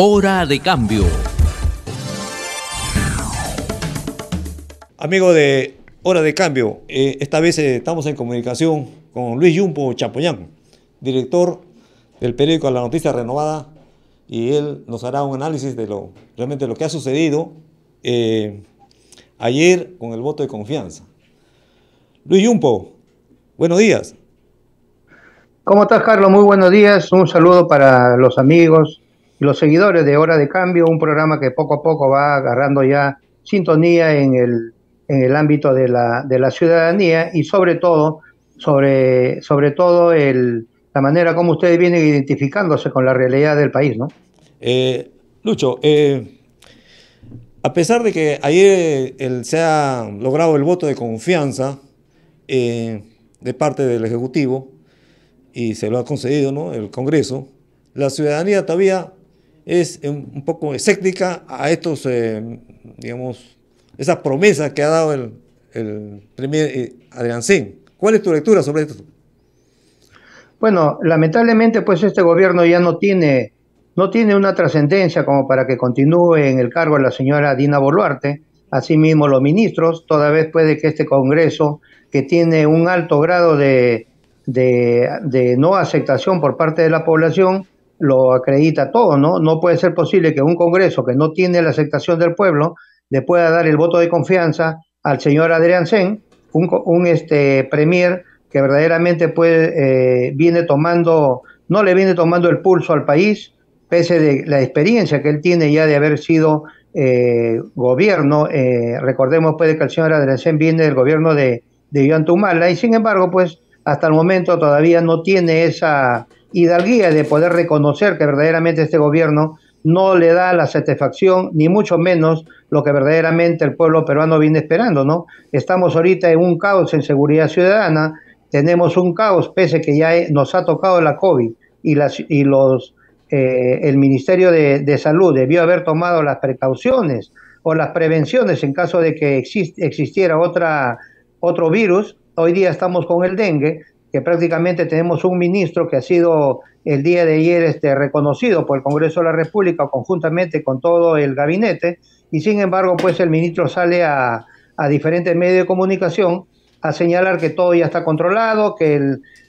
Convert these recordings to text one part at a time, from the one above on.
Hora de cambio. Amigo de Hora de Cambio, eh, esta vez eh, estamos en comunicación con Luis Yumpo Chapoyán, director del periódico La Noticia Renovada, y él nos hará un análisis de lo realmente lo que ha sucedido eh, ayer con el voto de confianza. Luis Yumpo, buenos días. ¿Cómo estás, Carlos? Muy buenos días. Un saludo para los amigos, los seguidores de Hora de Cambio, un programa que poco a poco va agarrando ya sintonía en el, ámbito de la, ciudadanía y sobre todo, sobre, sobre todo la manera como ustedes vienen identificándose con la realidad del país, ¿no? Eh, Lucho, eh, a pesar de que ayer se ha logrado el voto de confianza eh, de parte del Ejecutivo y se lo ha concedido ¿no? el Congreso, la ciudadanía todavía es eh, un poco escéptica a estos, eh, digamos, esas promesas que ha dado el, el primer Sen. Eh, ¿Cuál es tu lectura sobre esto? Bueno, lamentablemente, pues este gobierno ya no tiene, no tiene una trascendencia como para que continúe en el cargo la señora Dina Boluarte, asimismo los ministros, toda vez puede que este Congreso, que tiene un alto grado de, de no aceptación por parte de la población, lo acredita todo, ¿no? No puede ser posible que un Congreso que no tiene la aceptación del pueblo le pueda dar el voto de confianza al señor Adrián Sen, un, un este, premier que verdaderamente puede eh, viene tomando, no le viene tomando el pulso al país, pese de la experiencia que él tiene ya de haber sido eh, gobierno. Eh, recordemos pues que el señor Adrián Sen viene del gobierno de, de Iván Tumala y sin embargo pues hasta el momento todavía no tiene esa hidalguía de poder reconocer que verdaderamente este gobierno no le da la satisfacción, ni mucho menos lo que verdaderamente el pueblo peruano viene esperando, ¿no? Estamos ahorita en un caos en seguridad ciudadana, tenemos un caos, pese que ya nos ha tocado la COVID y, las, y los, eh, el Ministerio de, Salud debió haber tomado las precauciones o las prevenciones en caso de que existiera otra, otro virus. Hoy día estamos con el dengue, que prácticamente tenemos un ministro que ha sido el día de ayer este, reconocido por el Congreso de la República conjuntamente con todo el gabinete, y sin embargo, pues el ministro sale a, diferentes medios de comunicación a señalar que todo ya está controlado, que,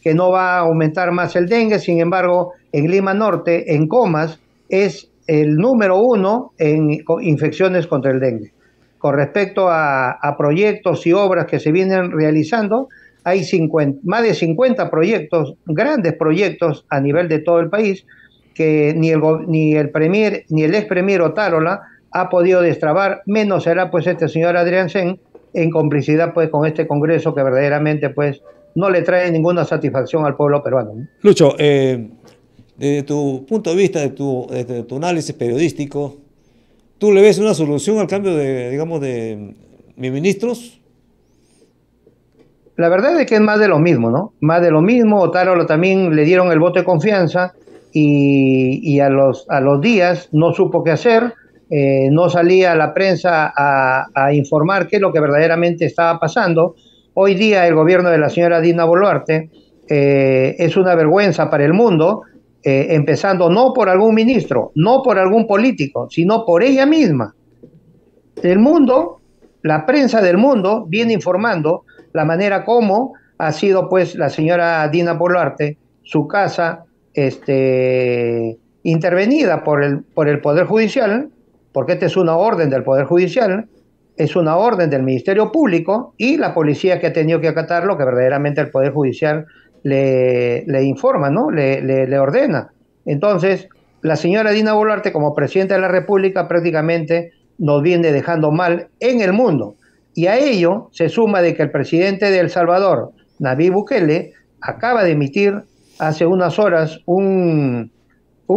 que no va a aumentar más el dengue, sin embargo, en Lima Norte, en comas, es el número uno en infecciones contra el dengue. Con respecto a proyectos y obras que se vienen realizando, hay 50, más de 50 proyectos, grandes proyectos a nivel de todo el país, que ni el, ni el premier, ni el ex premier Otárola ha podido destrabar, menos será pues este señor Adrián Sen, en complicidad pues con este Congreso que verdaderamente pues no le trae ninguna satisfacción al pueblo peruano. Lucho, desde eh, tu punto de vista, de tu, tu análisis periodístico, ¿tú le ves una solución al cambio de, digamos, de ministros? la verdad es que es más de lo mismo, ¿no? Más de lo mismo, Otaro también le dieron el voto de confianza y, a, los, días no supo qué hacer, eh, no salía a la prensa a, informar qué es lo que verdaderamente estaba pasando. Hoy día el gobierno de la señora Dina Boluarte eh, es una vergüenza para el mundo, eh, empezando no por algún ministro, no por algún político, sino por ella misma. El mundo, la prensa del mundo, viene informando la manera como ha sido pues la señora Dina Boluarte, su casa este, intervenida por el, por el Poder Judicial, porque esta es una orden del Poder Judicial, es una orden del Ministerio Público y la policía que ha tenido que acatar lo que verdaderamente el Poder Judicial le, le informa, ¿no? Le, le, le, ordena. Entonces, la señora Dina Boluarte como presidenta de la República prácticamente nos viene dejando mal en el mundo. Y a ello se suma de que el presidente de El Salvador, Naví Bukele, acaba de emitir hace unas horas un,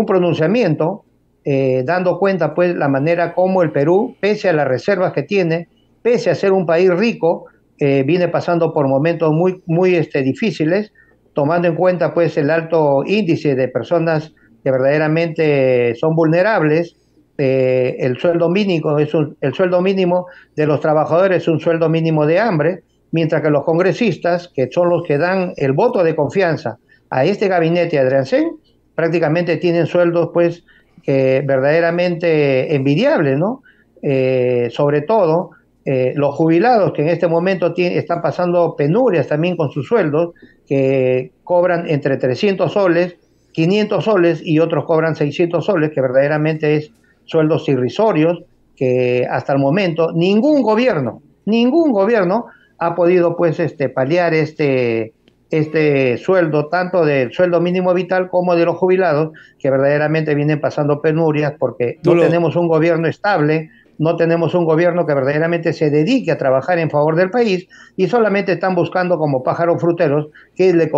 pronunciamiento eh, dando cuenta pues la manera como el Perú, pese a las reservas que tiene, pese a ser un país rico, eh, viene pasando por momentos muy, muy este, difíciles, tomando en cuenta pues el alto índice de personas que verdaderamente son vulnerables, eh, el sueldo mínimo es el sueldo mínimo de los trabajadores es un sueldo mínimo de hambre, mientras que los congresistas, que son los que dan el voto de confianza a este gabinete Adriansen, prácticamente tienen sueldos pues eh, verdaderamente envidiables, ¿no? Eh, sobre todo los jubilados que en este momento están pasando penurias también con sus sueldos, que cobran entre 300 soles, 500 soles y otros cobran 600 soles, que verdaderamente es sueldos irrisorios que hasta el momento ningún gobierno, ningún gobierno ha podido pues este paliar este este sueldo, tanto del sueldo mínimo vital como de los jubilados, que verdaderamente vienen pasando penurias porque no, tenemos un gobierno estable, no tenemos un gobierno que verdaderamente se dedique a trabajar en favor del país y solamente están buscando como pájaros fruteros qué es, le,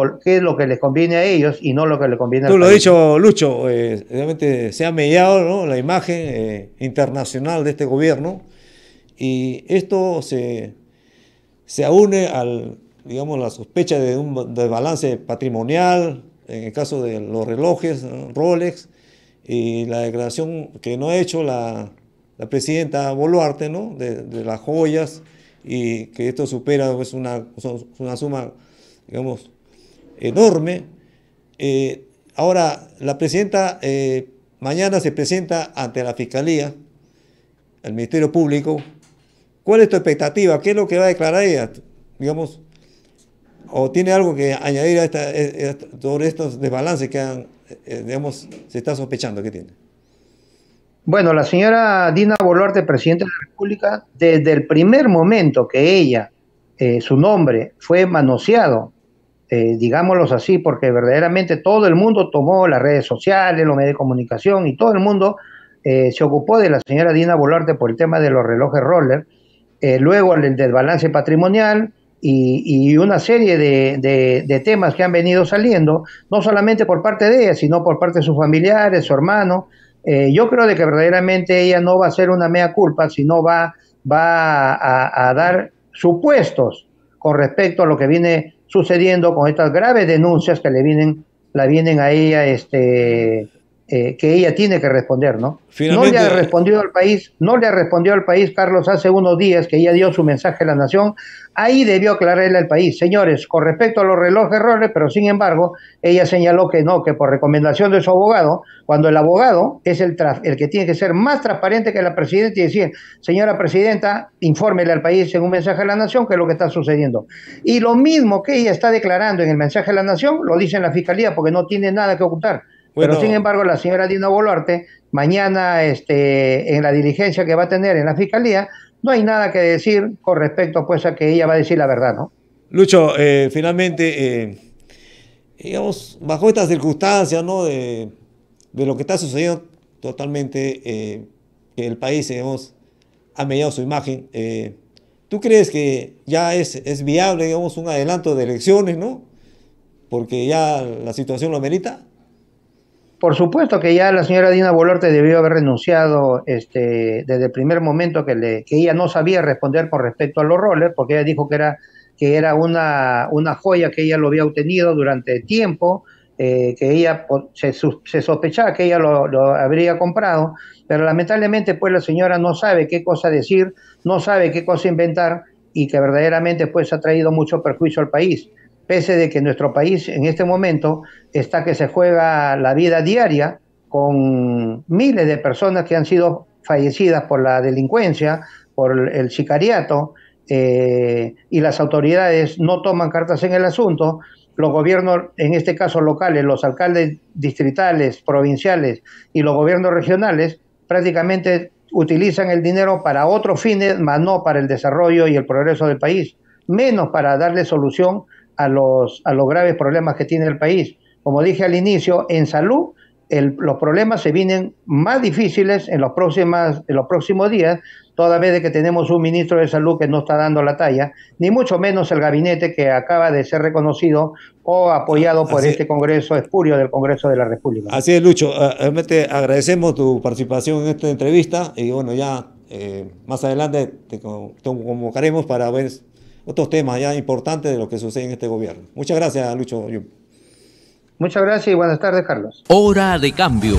lo que les conviene a ellos y no lo que les conviene a Tú lo has dicho, Lucho, eh, realmente se ha mediado la imagen eh, internacional de este gobierno y esto se, se une al, digamos, la sospecha de un desbalance patrimonial, en el caso de los relojes, Rolex, y la declaración que no ha hecho la la presidenta Boluarte, ¿no? De, las joyas, y que esto supera pues, una, suma, digamos, enorme. Eh, ahora, la presidenta eh, mañana se presenta ante la Fiscalía, el Ministerio Público. ¿Cuál es tu expectativa? ¿Qué es lo que va a declarar ella? Digamos, ¿O tiene algo que añadir a esta, eh, sobre estos desbalances que se está sospechando que tiene? Bueno, la señora Dina Boluarte, presidenta de la República, desde el primer momento que ella, eh, su nombre fue manoseado, eh, digámoslo así, porque verdaderamente todo el mundo tomó las redes sociales, los medios de comunicación y todo el mundo eh, se ocupó de la señora Dina Boluarte por el tema de los relojes roller, luego el desbalance patrimonial, y, una serie de, de, temas que han venido saliendo, no solamente por parte de ella, sino por parte de sus familiares, su hermano, eh, yo creo de que verdaderamente ella no va a ser una mea culpa, sino va, va a, dar supuestos con respecto a lo que viene sucediendo con estas graves denuncias que le vienen, la vienen a ella este, eh, que ella tiene que responder, ¿no? no le ha respondido al país, no le ha al país, Carlos, hace unos días que ella dio su mensaje a la nación, ahí debió aclararle al país, señores, con respecto a los relojes errores, pero sin embargo, ella señaló que no, que por recomendación de su abogado, cuando el abogado es el, el que tiene que ser más transparente que la presidenta y decir, señora presidenta, infórmele al país en un mensaje a la nación que es lo que está sucediendo. Y lo mismo que ella está declarando en el mensaje a la nación, lo dice en la fiscalía porque no tiene nada que ocultar pero sin embargo, la señora Dina Boluarte, mañana este, en la diligencia que va a tener en la fiscalía, no hay nada que decir con respecto pues, a que ella va a decir la verdad, ¿no? Lucho, eh, finalmente, eh, digamos, bajo estas circunstancias, ¿no? De, lo que está sucediendo totalmente, eh, que el país, digamos, ha mediado su imagen. ¿Tú crees que ya es, es viable, digamos, un adelanto de elecciones, ¿no? Porque ya la situación lo merita. Por supuesto que ya la señora Dina Bolorte debió haber renunciado este, desde el primer momento que, le, ella no sabía responder con respecto a los roles, porque ella dijo que era, que era una, joya que ella lo había obtenido durante tiempo, eh, que ella pues, se, sospechaba que ella lo, lo, habría comprado, pero lamentablemente pues la señora no sabe qué cosa decir, no sabe qué cosa inventar y que verdaderamente pues ha traído mucho perjuicio al país pese de que nuestro país en este momento está que se juega la vida diaria con miles de personas que han sido fallecidas por la delincuencia, por el sicariato, eh, y las autoridades no toman cartas en el asunto, los gobiernos, en este caso locales, los alcaldes distritales, provinciales y los gobiernos regionales, prácticamente utilizan el dinero para otros fines, más no para el desarrollo y el progreso del país, menos para darle solución a los, a los graves problemas que tiene el país. Como dije al inicio, en salud los problemas se vienen más difíciles en los, en los próximos días, toda vez de que tenemos un ministro de salud que no está dando la talla, ni mucho menos el gabinete que acaba de ser reconocido o apoyado por este Congreso espurio del Congreso de la República. Así es, Lucho. Realmente agradecemos tu participación en esta entrevista y bueno, ya eh, más adelante te convocaremos para ver otros temas ya importantes de lo que sucede en este gobierno. Muchas gracias, Lucho. Muchas gracias y buenas tardes, Carlos. Hora de cambio.